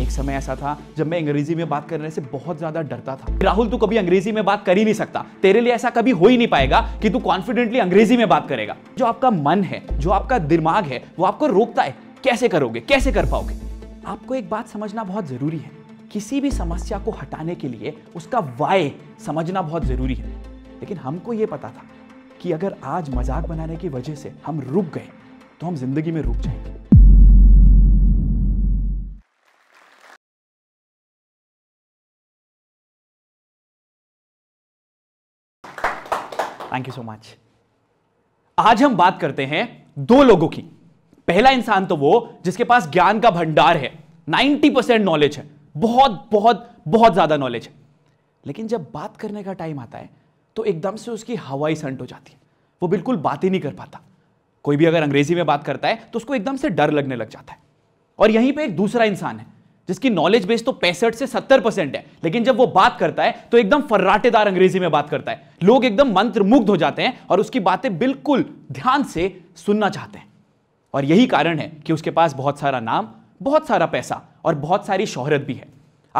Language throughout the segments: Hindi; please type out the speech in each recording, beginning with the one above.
एक समय ऐसा था जब मैं अंग्रेजी में बात करने से बहुत ज्यादा डरता था राहुल तू कभी अंग्रेजी में बात कर ही नहीं सकता तेरे लिए ऐसा कभी हो ही नहीं पाएगा कि तू कॉन्फिडेंटली अंग्रेजी में बात करेगा जो आपका मन है जो आपका दिमाग है वो आपको रोकता है कैसे करोगे कैसे कर पाओगे आपको एक बात समझना बहुत जरूरी है किसी भी समस्या को हटाने के लिए उसका वाय समझना बहुत जरूरी है लेकिन हमको ये पता था कि अगर आज मजाक बनाने की वजह से हम रुक गए तो हम जिंदगी में रुक जाएंगे थैंक यू सो मच आज हम बात करते हैं दो लोगों की पहला इंसान तो वो जिसके पास ज्ञान का भंडार है 90 परसेंट नॉलेज है बहुत बहुत बहुत ज्यादा नॉलेज है लेकिन जब बात करने का टाइम आता है तो एकदम से उसकी हवाई संट हो जाती है वो बिल्कुल बात ही नहीं कर पाता कोई भी अगर अंग्रेजी में बात करता है तो उसको एकदम से डर लगने लग जाता है और यहीं पे एक दूसरा इंसान है जिसकी नॉलेज बेस तो पैंसठ से सत्तर परसेंट है लेकिन जब वो बात करता है तो एकदम फर्राटेदार अंग्रेजी में बात करता है लोग एकदम मंत्रमुग्ध हो जाते हैं और उसकी बातें बिल्कुल ध्यान से सुनना चाहते हैं और यही कारण है कि उसके पास बहुत सारा नाम बहुत सारा पैसा और बहुत सारी शोहरत भी है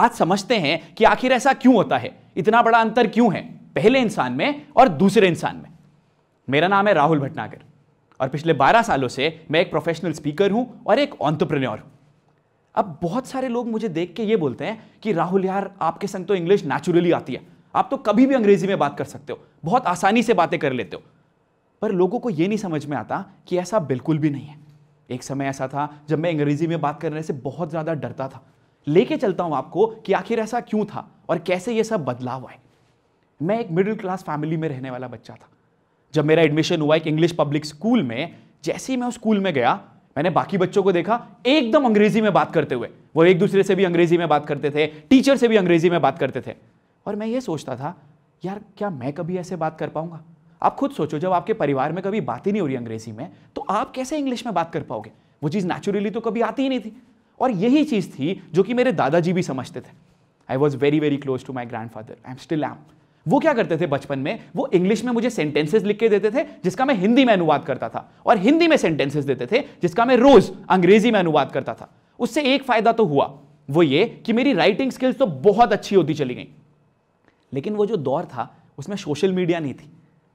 आज समझते हैं कि आखिर ऐसा क्यों होता है इतना बड़ा अंतर क्यों है पहले इंसान में और दूसरे इंसान में मेरा नाम है राहुल भटनागर और पिछले 12 सालों से मैं एक प्रोफेशनल स्पीकर हूं और एक ऑन्टरप्रेन्योर हूं अब बहुत सारे लोग मुझे देख के ये बोलते हैं कि राहुल यार आपके संग तो इंग्लिश नेचुरली आती है आप तो कभी भी अंग्रेजी में बात कर सकते हो बहुत आसानी से बातें कर लेते हो पर लोगों को ये नहीं समझ में आता कि ऐसा बिल्कुल भी नहीं है एक समय ऐसा था जब मैं अंग्रेजी में बात करने से बहुत ज़्यादा डरता था लेके चलता हूँ आपको कि आखिर ऐसा क्यों था और कैसे ये सब बदलाव आए मैं एक मिडिल क्लास फैमिली में रहने वाला बच्चा था जब मेरा एडमिशन हुआ एक इंग्लिश पब्लिक स्कूल में जैसे ही मैं उस स्कूल में गया मैंने बाकी बच्चों को देखा एकदम अंग्रेजी में बात करते हुए वो एक दूसरे से भी अंग्रेजी में बात करते थे टीचर से भी अंग्रेजी में बात करते थे और मैं ये सोचता था यार क्या मैं कभी ऐसे बात कर पाऊंगा आप खुद सोचो जब आपके परिवार में कभी बात ही नहीं हो रही अंग्रेजी में तो आप कैसे इंग्लिश में बात कर पाओगे वो चीज़ नेचुरली तो कभी आती ही नहीं थी और यही चीज़ थी जो कि मेरे दादाजी भी समझते थे I was very very close to my grandfather I am still am वो क्या करते थे बचपन में वो इंग्लिश में मुझे सेंटेंसेस लिख के देते थे जिसका मैं हिंदी में अनुवाद करता था और हिंदी में सेंटेंसेस देते थे जिसका मैं रोज अंग्रेजी में अनुवाद करता था उससे एक फायदा तो हुआ वो ये कि मेरी राइटिंग स्किल्स तो बहुत अच्छी होती चली गई लेकिन वो जो दौर था उसमें सोशल मीडिया नहीं थी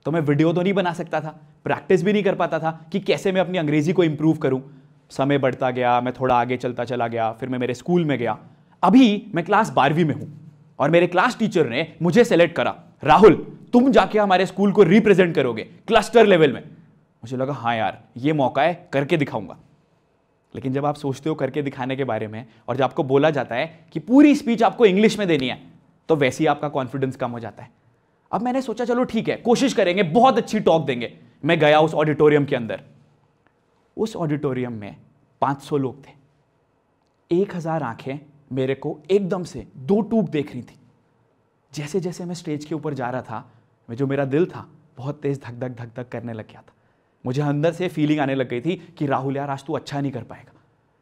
तो मैं वीडियो तो नहीं बना सकता था प्रैक्टिस भी नहीं कर पाता था कि कैसे मैं अपनी अंग्रेजी को इंप्रूव करूं समय बढ़ता गया मैं थोड़ा आगे चलता चला गया फिर मैं मेरे स्कूल में गया अभी मैं क्लास बारहवीं में हूं और मेरे क्लास टीचर ने मुझे सेलेक्ट करा राहुल तुम जाके हमारे स्कूल को रिप्रेजेंट करोगे क्लस्टर लेवल में मुझे लगा हाँ यार ये मौका है करके दिखाऊंगा लेकिन जब आप सोचते हो करके दिखाने के बारे में और जब आपको बोला जाता है कि पूरी स्पीच आपको इंग्लिश में देनी है तो वैसे ही आपका कॉन्फिडेंस कम हो जाता है अब मैंने सोचा चलो ठीक है कोशिश करेंगे बहुत अच्छी टॉक देंगे मैं गया उस ऑडिटोरियम के अंदर उस ऑडिटोरियम में 500 लोग थे हजार आंखें मेरे को एकदम से दो टूक देख रही थी जैसे जैसे मैं स्टेज के ऊपर जा रहा था मैं जो मेरा दिल था बहुत तेज़ धक धक धक धक करने लग गया था मुझे अंदर से फीलिंग आने लग गई थी कि राहुल यार आज तू अच्छा नहीं कर पाएगा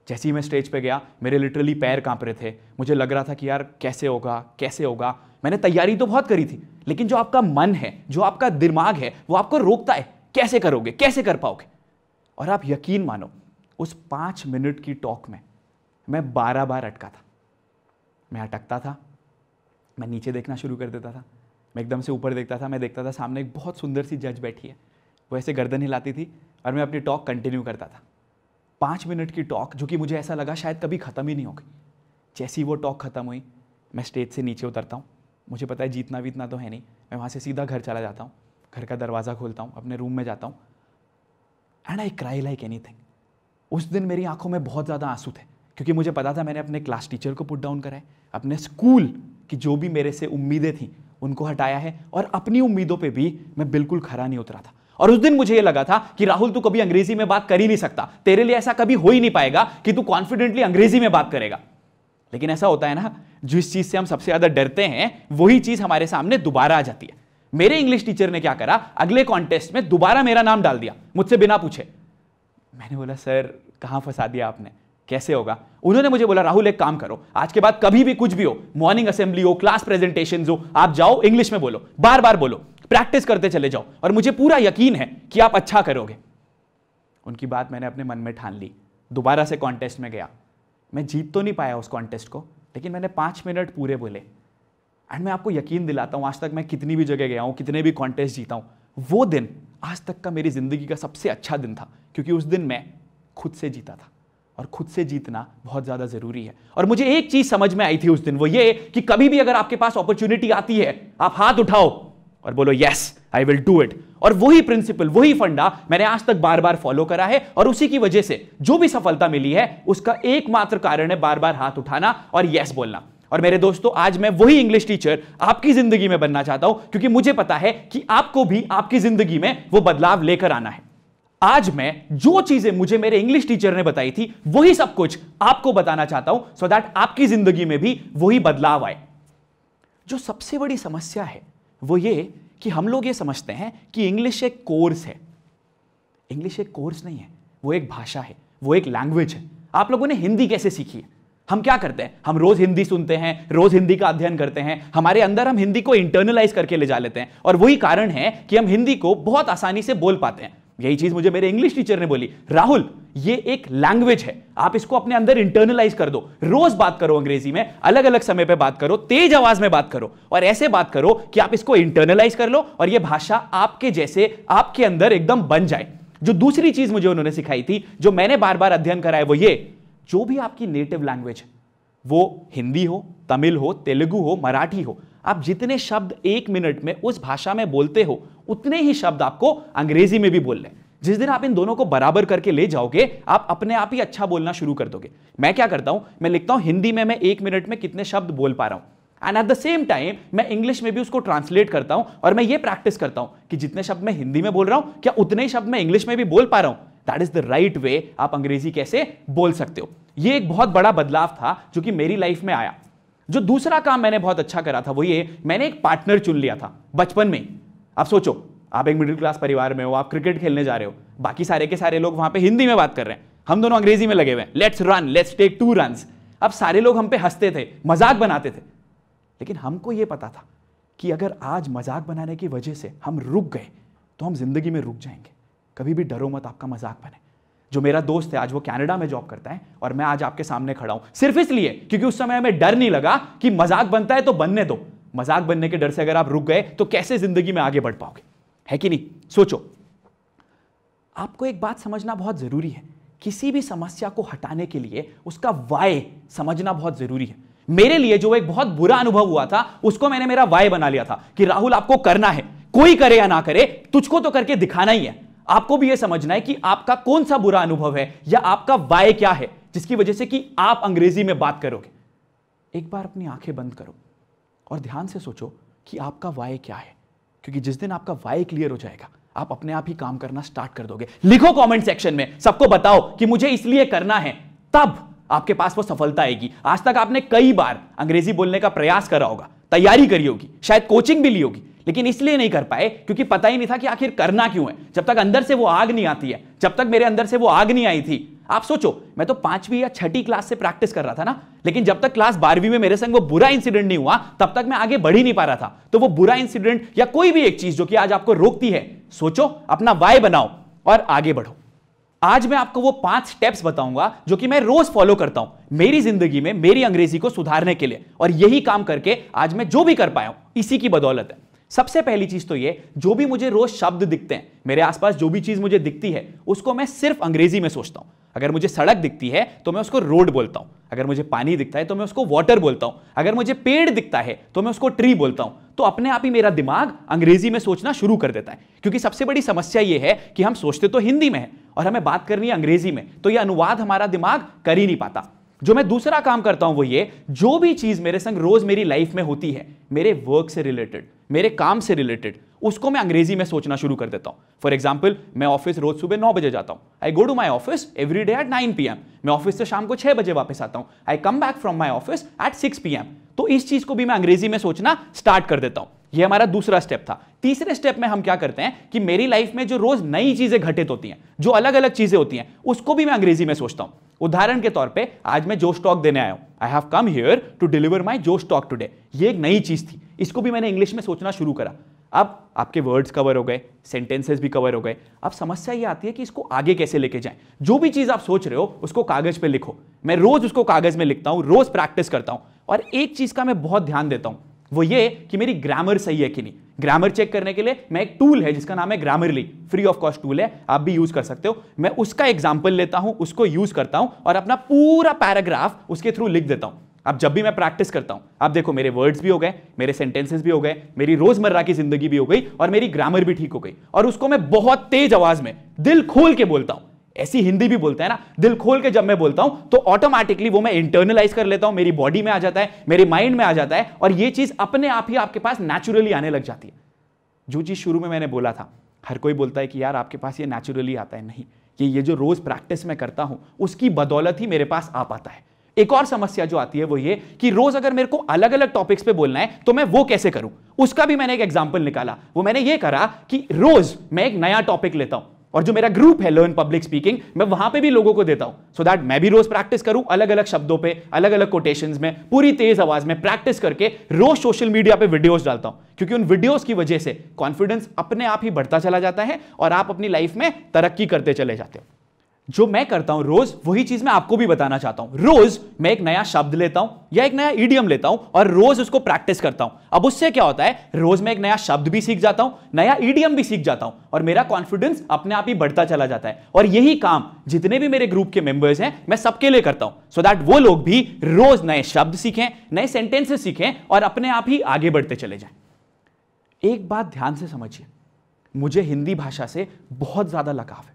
जैसे ही मैं स्टेज पे गया मेरे लिटरली पैर कांप रहे थे मुझे लग रहा था कि यार कैसे होगा कैसे होगा मैंने तैयारी तो बहुत करी थी लेकिन जो आपका मन है जो आपका दिमाग है वो आपको रोकता है कैसे करोगे कैसे कर पाओगे और आप यकीन मानो उस पाँच मिनट की टॉक में मैं बारह बार अटका था मैं अटकता था मैं नीचे देखना शुरू कर देता था मैं एकदम से ऊपर देखता था मैं देखता था सामने एक बहुत सुंदर सी जज बैठी है वो ऐसे गर्दन हिलाती थी और मैं अपनी टॉक कंटिन्यू करता था पाँच मिनट की टॉक जो कि मुझे ऐसा लगा शायद कभी ख़त्म ही नहीं होगी जैसी ही वो टॉक ख़त्म हुई मैं स्टेज से नीचे उतरता हूँ मुझे पता है जीतना वीतना तो है नहीं मैं वहाँ से सीधा घर चला जाता हूँ घर का दरवाज़ा खोलता हूँ अपने रूम में जाता हूँ and I cry like anything उस दिन मेरी आंखों में बहुत ज़्यादा आंसू थे क्योंकि मुझे पता था मैंने अपने क्लास टीचर को पुट डाउन करा है अपने स्कूल की जो भी मेरे से उम्मीदें थी उनको हटाया है और अपनी उम्मीदों पर भी मैं बिल्कुल खरा नहीं उतरा था और उस दिन मुझे ये लगा था कि राहुल तू कभी अंग्रेजी में बात कर ही नहीं सकता तेरे लिए ऐसा कभी हो ही नहीं पाएगा कि तू कॉन्फिडेंटली अंग्रेजी में बात करेगा लेकिन ऐसा होता है ना जिस चीज से हम सबसे ज्यादा डरते हैं वही चीज हमारे सामने दोबारा आ जाती है मेरे इंग्लिश टीचर ने क्या करा अगले कॉन्टेस्ट में दोबारा मेरा नाम डाल दिया मुझसे बिना पूछे मैंने बोला सर कहाँ फंसा दिया आपने कैसे होगा उन्होंने मुझे बोला राहुल एक काम करो आज के बाद कभी भी कुछ भी हो मॉर्निंग असेंबली हो क्लास प्रेजेंटेशन हो आप जाओ इंग्लिश में बोलो बार बार बोलो प्रैक्टिस करते चले जाओ और मुझे पूरा यकीन है कि आप अच्छा करोगे उनकी बात मैंने अपने मन में ठान ली दोबारा से कॉन्टेस्ट में गया मैं जीत तो नहीं पाया उस कॉन्टेस्ट को लेकिन मैंने पाँच मिनट पूरे बोले एंड मैं आपको यकीन दिलाता हूँ आज तक मैं कितनी भी जगह गया हूँ कितने भी कॉन्टेस्ट जीता हूँ वो दिन आज तक का मेरी ज़िंदगी का सबसे अच्छा दिन था क्योंकि उस दिन मैं खुद से जीता था और खुद से जीतना बहुत ज़्यादा ज़रूरी है और मुझे एक चीज़ समझ में आई थी उस दिन वो ये कि कभी भी अगर आपके पास अपॉर्चुनिटी आती है आप हाथ उठाओ और बोलो yes I will do it और वही प्रिंसिपल वही फंडा मैंने आज तक बार बार फॉलो करा है और उसी की वजह से जो भी सफलता मिली है उसका एकमात्र कारण है बार बार हाथ उठाना और यस बोलना और मेरे दोस्तों आज मैं वही इंग्लिश टीचर आपकी जिंदगी में बनना चाहता हूं क्योंकि मुझे पता है कि आपको भी आपकी जिंदगी में वो बदलाव लेकर आना है आज मैं जो चीजें मुझे मेरे इंग्लिश टीचर ने बताई थी वही सब कुछ आपको बताना चाहता हूं सो so दैट आपकी जिंदगी में भी वही बदलाव आए जो सबसे बड़ी समस्या है वो ये कि हम लोग ये समझते हैं कि इंग्लिश एक कोर्स है इंग्लिश एक कोर्स नहीं है वो एक भाषा है वो एक लैंग्वेज है आप लोगों ने हिंदी कैसे सीखी है हम क्या करते हैं हम रोज हिंदी सुनते हैं रोज हिंदी का अध्ययन करते हैं हमारे अंदर हम हिंदी को इंटरनलाइज करके ले जा लेते हैं और वही कारण है कि हम हिंदी को बहुत आसानी से बोल पाते हैं यही चीज मुझे मेरे इंग्लिश टीचर ने बोली राहुल ये एक लैंग्वेज है आप इसको अपने अंदर इंटरनलाइज कर दो रोज बात करो अंग्रेजी में अलग अलग समय पे बात करो तेज आवाज में बात करो और ऐसे बात करो कि आप इसको इंटरनलाइज कर लो और ये भाषा आपके जैसे आपके अंदर एकदम बन जाए जो दूसरी चीज मुझे उन्होंने सिखाई थी जो मैंने बार बार अध्ययन कराया वो ये जो भी आपकी नेटिव लैंग्वेज है वो हिंदी हो तमिल हो तेलुगु हो मराठी हो आप जितने शब्द एक मिनट में उस भाषा में बोलते हो उतने ही शब्द आपको अंग्रेजी में भी बोलने जिस दिन आप इन दोनों को बराबर करके ले जाओगे आप अपने आप ही अच्छा बोलना शुरू कर दोगे मैं क्या करता हूं मैं लिखता हूं हिंदी में मैं एक मिनट में कितने शब्द बोल पा रहा हूं and at the same time मैं इंग्लिश में भी उसको ट्रांसलेट करता हूं और मैं ये प्रैक्टिस करता हूं कि जितने शब्द मैं हिंदी में बोल रहा हूं क्या उतने ही शब्द मैं इंग्लिश में भी बोल पा रहा हूं that is the right way आप अंग्रेजी कैसे बोल सकते हो ये एक बहुत बड़ा बदलाव था जो कि मेरी लाइफ में आया जो दूसरा काम मैंने बहुत अच्छा करा था वो ये मैंने एक पार्टनर चुन लिया था बचपन में आप सोचो आप एक मिडिल क्लास परिवार में हो आप क्रिकेट खेलने जा रहे हो बाकी सारे के सारे लोग वहां पे हिंदी में बात कर रहे हैं हम दोनों अंग्रेजी में लगे हुए हैं let's run let's take two run अब सारे लोग हम पे हंसते थे मजाक बनाते थे लेकिन हमको ये पता था कि अगर आज मजाक बनाने की वजह से हम रुक गए तो हम जिंदगी में रुक जाएंगे कभी भी डरो मत आपका मजाक बने जो मेरा दोस्त है आज वो कनाडा में जॉब करता है और मैं आज आपके सामने खड़ा हूं सिर्फ इसलिए क्योंकि उस समय हमें डर नहीं लगा कि मजाक बनता है तो बनने दो मजाक बनने के डर से अगर आप रुक गए तो कैसे जिंदगी में आगे बढ़ पाओगे है कि नहीं सोचो आपको एक बात समझना बहुत जरूरी है किसी भी समस्या को हटाने के लिए उसका वाय समझना बहुत जरूरी है मेरे लिए जो एक बहुत बुरा अनुभव हुआ था उसको मैंने मेरा वाय बना लिया था कि राहुल आपको करना है कोई करे या ना करे तुझको तो करके दिखाना ही है आपको भी यह समझना है कि आपका कौन सा बुरा अनुभव है या आपका वाय क्या है जिसकी वजह से कि आप अंग्रेजी में बात करोगे एक बार अपनी आंखें बंद करो और ध्यान से सोचो कि आपका वाय क्या है क्योंकि जिस दिन आपका वाय क्लियर हो जाएगा आप अपने आप ही काम करना स्टार्ट कर दोगे लिखो कमेंट सेक्शन में सबको बताओ कि मुझे इसलिए करना है तब आपके पास वो सफलता आएगी आज तक आपने कई बार अंग्रेजी बोलने का प्रयास करा होगा तैयारी करी होगी शायद कोचिंग भी ली होगी लेकिन इसलिए नहीं कर पाए क्योंकि पता ही नहीं था कि आखिर करना क्यों है जब तक अंदर से वो आग नहीं आती है जब तक मेरे अंदर से वो आग नहीं आई थी आप सोचो मैं तो पांचवी या छठी क्लास से प्रैक्टिस कर रहा था ना लेकिन जब तक क्लास बारहवीं में मेरे संग वो बुरा इंसिडेंट नहीं हुआ तब तक मैं आगे बढ़ ही नहीं पा रहा था तो वो बुरा इंसिडेंट या कोई भी एक चीज जो कि आज आपको रोकती है सोचो अपना वाय बनाओ और आगे बढ़ो आज मैं आपको वो पांच स्टेप्स बताऊंगा जो कि मैं रोज फॉलो करता हूं मेरी जिंदगी में मेरी अंग्रेजी को सुधारने के लिए और यही काम करके आज मैं जो भी कर पाया हूं इसी की बदौलत है सबसे पहली चीज तो ये जो भी मुझे रोज शब्द दिखते हैं मेरे आसपास जो भी चीज मुझे दिखती है उसको मैं सिर्फ अंग्रेजी में सोचता हूं अगर मुझे सड़क दिखती है तो मैं उसको रोड बोलता हूं अगर मुझे पानी दिखता है तो मैं उसको वाटर बोलता हूं अगर मुझे पेड़ दिखता है तो मैं उसको ट्री बोलता हूं तो अपने आप ही मेरा दिमाग अंग्रेजी में सोचना शुरू कर देता है क्योंकि सबसे बड़ी समस्या यह है कि हम सोचते तो हिंदी में है और हमें बात करनी है अंग्रेजी में तो यह अनुवाद हमारा दिमाग कर ही नहीं पाता जो मैं दूसरा काम करता हूं वो ये जो भी चीज मेरे संग रोज मेरी लाइफ में होती है मेरे वर्क से रिलेटेड मेरे काम से रिलेटेड उसको मैं अंग्रेजी में सोचना शुरू कर देता हूँ फॉर एग्जाम्पल मैं ऑफिस रोज सुबह नौ बजे जाता हूँ I go to my office every day at nine P M मैं ऑफिस से शाम को छह बजे वापस आता हूं I come back from my office at six P M तो इस चीज को भी मैं अंग्रेजी में सोचना स्टार्ट कर देता हूँ ये हमारा दूसरा स्टेप था तीसरे स्टेप में हम क्या करते हैं कि मेरी लाइफ में जो रोज नई चीजें घटित होती हैं जो अलग अलग चीजें होती हैं उसको भी मैं अंग्रेजी में सोचता हूं उदाहरण के तौर पे आज मैं जो स्टॉक देने आया हूं I have come here to deliver my जो स्टॉक टूडे ये एक नई चीज थी इसको भी मैंने इंग्लिश में सोचना शुरू करा अब आपके वर्ड्स कवर हो गए सेंटेंसेस भी कवर हो गए अब समस्या ये आती है कि इसको आगे कैसे लेके जाएं जो भी चीज़ आप सोच रहे हो उसको कागज पे लिखो मैं रोज उसको कागज में लिखता हूँ रोज प्रैक्टिस करता हूं और एक चीज़ का मैं बहुत ध्यान देता हूं वो ये कि मेरी ग्रामर सही है कि नहीं ग्रामर चेक करने के लिए मैं एक टूल है जिसका नाम है Grammarly free of cost tool है आप भी यूज कर सकते हो मैं उसका एग्जाम्पल लेता हूं उसको यूज करता हूं और अपना पूरा पैराग्राफ उसके थ्रू लिख देता हूं अब जब भी मैं प्रैक्टिस करता हूं आप देखो मेरे वर्ड्स भी हो गए मेरे सेंटेंसेस भी हो गए मेरी रोजमर्रा की जिंदगी भी हो गई और मेरी ग्रामर भी ठीक हो गई और उसको मैं बहुत तेज आवाज में दिल खोल के बोलता हूं ऐसी हिंदी भी बोलते हैं ना दिल खोल के जब मैं बोलता हूं तो ऑटोमेटिकली वो मैं इंटरनलाइज कर लेता हूं मेरी बॉडी में आ जाता है मेरे माइंड में आ जाता है और ये चीज अपने आप ही आपके पास नेचुरली आने लग जाती है जो चीज शुरू में मैंने बोला था हर कोई बोलता है कि यार आपके पास ये नेचुरली आता है नहीं कि ये जो रोज प्रैक्टिस में करता हूं उसकी बदौलत ही मेरे पास आ पाता है एक और समस्या जो आती है वो ये कि रोज अगर मेरे को अलग अलग टॉपिक्स पे बोलना है तो मैं वो कैसे करूं उसका भी मैंने एक एग्जांपल निकाला वो मैंने ये करा कि रोज मैं एक नया टॉपिक लेता हूं और जो मेरा ग्रुप है लर्न पब्लिक स्पीकिंग मैं वहां पे भी लोगों को देता हूं सो so दैट मैं भी रोज प्रैक्टिस करूं अलग अलग शब्दों पे अलग अलग कोटेशन में पूरी तेज आवाज में प्रैक्टिस करके रोज सोशल मीडिया पे वीडियोस डालता हूं क्योंकि उन वीडियोस की वजह से कॉन्फिडेंस अपने आप ही बढ़ता चला जाता है और आप अपनी लाइफ में तरक्की करते चले जाते हो जो मैं करता हूं रोज वही चीज मैं आपको भी बताना चाहता हूं रोज मैं एक नया शब्द लेता हूं या एक नया ईडियम लेता हूं और रोज उसको प्रैक्टिस करता हूं अब उससे क्या होता है रोज मैं एक नया शब्द भी सीख जाता हूं नया ईडियम भी सीख जाता हूं और मेरा कॉन्फिडेंस अपने आप ही बढ़ता चला जाता है और यही काम जितने भी मेरे ग्रुप के मेंबर्स हैं मैं सबके लिए करता हूं सो so दैट वो लोग भी रोज नए शब्द सीखें नए सेंटेंसेस सीखें और अपने आप ही आगे बढ़ते चले जाए एक बात ध्यान से समझिए मुझे हिंदी भाषा से बहुत ज्यादा लगाव है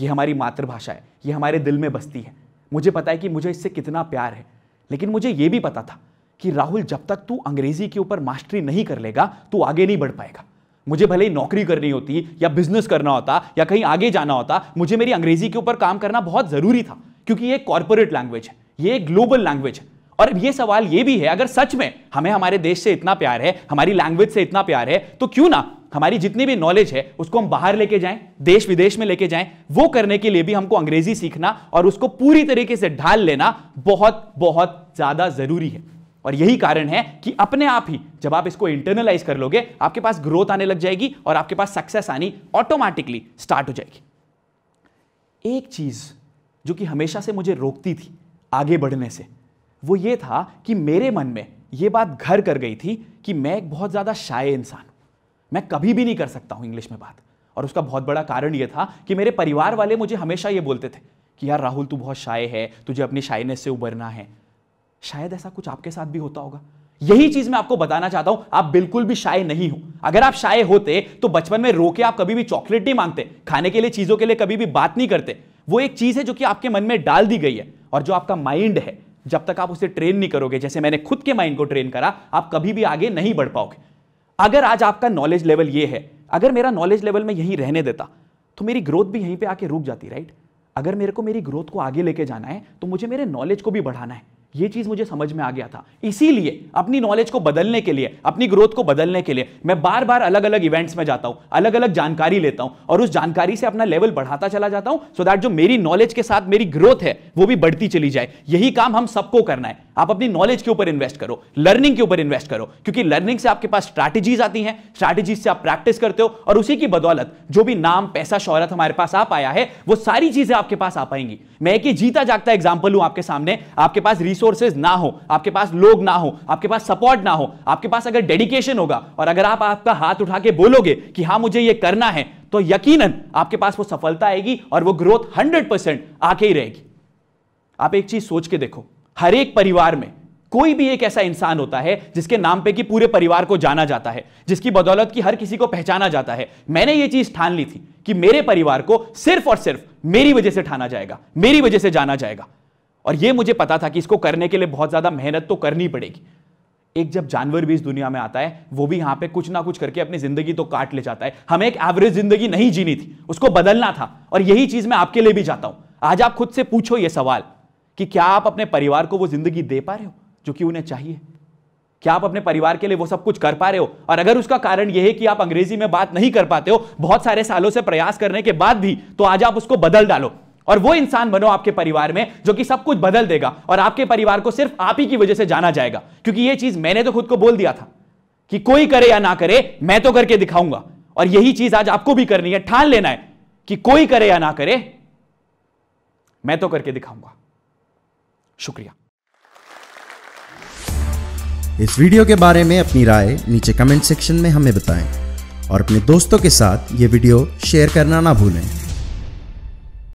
ये हमारी मातृभाषा है ये हमारे दिल में बसती है मुझे पता है कि मुझे इससे कितना प्यार है लेकिन मुझे ये भी पता था कि राहुल जब तक तू अंग्रेजी के ऊपर मास्टरी नहीं कर लेगा तू आगे नहीं बढ़ पाएगा मुझे भले ही नौकरी करनी होती या बिजनेस करना होता या कहीं आगे जाना होता मुझे मेरी अंग्रेजी के ऊपर काम करना बहुत ज़रूरी था क्योंकि ये कॉरपोरेट लैंग्वेज है ये एक ग्लोबल लैंग्वेज है और ये सवाल ये भी है अगर सच में हमें हमारे देश से इतना प्यार है हमारी लैंग्वेज से इतना प्यार है तो क्यों ना हमारी जितनी भी नॉलेज है उसको हम बाहर लेके जाएं देश विदेश में लेके जाएं वो करने के लिए भी हमको अंग्रेजी सीखना और उसको पूरी तरीके से ढाल लेना बहुत बहुत ज्यादा जरूरी है और यही कारण है कि अपने आप ही जब आप इसको इंटरनलाइज कर लोगे आपके पास ग्रोथ आने लग जाएगी और आपके पास सक्सेस आनी ऑटोमेटिकली स्टार्ट हो जाएगी एक चीज जो कि हमेशा से मुझे रोकती थी आगे बढ़ने से वो ये था कि मेरे मन में ये बात घर कर गई थी कि मैं एक बहुत ज़्यादा शाये इंसान मैं कभी भी नहीं कर सकता हूँ इंग्लिश में बात और उसका बहुत बड़ा कारण ये था कि मेरे परिवार वाले मुझे हमेशा ये बोलते थे कि यार राहुल तू बहुत शाये है तुझे अपनी शाइनेस से उबरना है शायद ऐसा कुछ आपके साथ भी होता होगा यही चीज मैं आपको बताना चाहता हूं आप बिल्कुल भी शाये नहीं हो अगर आप शाये होते तो बचपन में रोके आप कभी भी चॉकलेट नहीं मांगते खाने के लिए चीजों के लिए कभी भी बात नहीं करते वो एक चीज है जो कि आपके मन में डाल दी गई है और जो आपका माइंड है जब तक आप उसे ट्रेन नहीं करोगे जैसे मैंने खुद के माइंड को ट्रेन करा आप कभी भी आगे नहीं बढ़ पाओगे अगर आज आपका नॉलेज लेवल ये है अगर मेरा नॉलेज लेवल में यहीं रहने देता तो मेरी ग्रोथ भी यहीं पे आके रुक जाती राइट अगर मेरे को मेरी ग्रोथ को आगे लेके जाना है तो मुझे मेरे नॉलेज को भी बढ़ाना है ये चीज मुझे समझ में आ गया था इसीलिए अपनी नॉलेज को बदलने के लिए अपनी ग्रोथ को बदलने के लिए मैं बार बार अलग अलग इवेंट्स में जाता हूं अलग अलग जानकारी लेता हूं और उस जानकारी से अपना लेवल बढ़ाता चला जाता हूं सो so दैट जो मेरी नॉलेज के साथ मेरी ग्रोथ है वो भी बढ़ती चली जाए यही काम हम सबको करना है आप अपनी नॉलेज के ऊपर इन्वेस्ट करो लर्निंग के ऊपर इन्वेस्ट करो क्योंकि लर्निंग से आपके पास स्ट्रैटेजीज आती हैं स्ट्रैटेजीज से आप प्रैक्टिस करते हो और उसी की बदौलत जो भी नाम पैसा शौहरत हमारे पास आ पाया है वो सारी चीजें आपके पास आ पाएंगी मैं एक ही जीता जागता एग्जाम्पल हूं आपके सामने आपके पास रिसोर्स रिसोर्सेज ना हो आपके पास लोग ना हो आपके पास सपोर्ट ना हो आपके पास अगर डेडिकेशन होगा और अगर आप आपका हाथ उठा के बोलोगे कि हाँ मुझे ये करना है तो यकीनन आपके पास वो सफलता आएगी और वो ग्रोथ हंड्रेड परसेंट आके ही रहेगी आप एक चीज सोच के देखो हर एक परिवार में कोई भी एक ऐसा इंसान होता है जिसके नाम पे कि पूरे परिवार को जाना जाता है जिसकी बदौलत की हर किसी को पहचाना जाता है मैंने ये चीज ठान ली थी कि मेरे परिवार को सिर्फ और सिर्फ मेरी वजह से ठाना जाएगा मेरी वजह से जाना जाएगा और ये मुझे पता था कि इसको करने के लिए बहुत ज़्यादा मेहनत तो करनी पड़ेगी एक जब जानवर भी इस दुनिया में आता है वो भी यहां पे कुछ ना कुछ करके अपनी जिंदगी तो काट ले जाता है हमें एक एवरेज जिंदगी नहीं जीनी थी उसको बदलना था और यही चीज़ मैं आपके लिए भी जाता हूं आज आप खुद से पूछो ये सवाल कि क्या आप अपने परिवार को वो जिंदगी दे पा रहे हो जो कि उन्हें चाहिए क्या आप अपने परिवार के लिए वो सब कुछ कर पा रहे हो और अगर उसका कारण यह है कि आप अंग्रेजी में बात नहीं कर पाते हो बहुत सारे सालों से प्रयास करने के बाद भी तो आज आप उसको बदल डालो और वो इंसान बनो आपके परिवार में जो कि सब कुछ बदल देगा और आपके परिवार को सिर्फ आप ही की वजह से जाना जाएगा क्योंकि ये चीज मैंने तो खुद को बोल दिया था कि कोई करे या ना करे मैं तो करके दिखाऊंगा और यही चीज आज आपको भी करनी है ठान लेना है कि कोई करे या ना करे मैं तो करके दिखाऊंगा शुक्रिया इस वीडियो के बारे में अपनी राय नीचे कमेंट सेक्शन में हमें बताएं और अपने दोस्तों के साथ ये वीडियो शेयर करना ना भूलें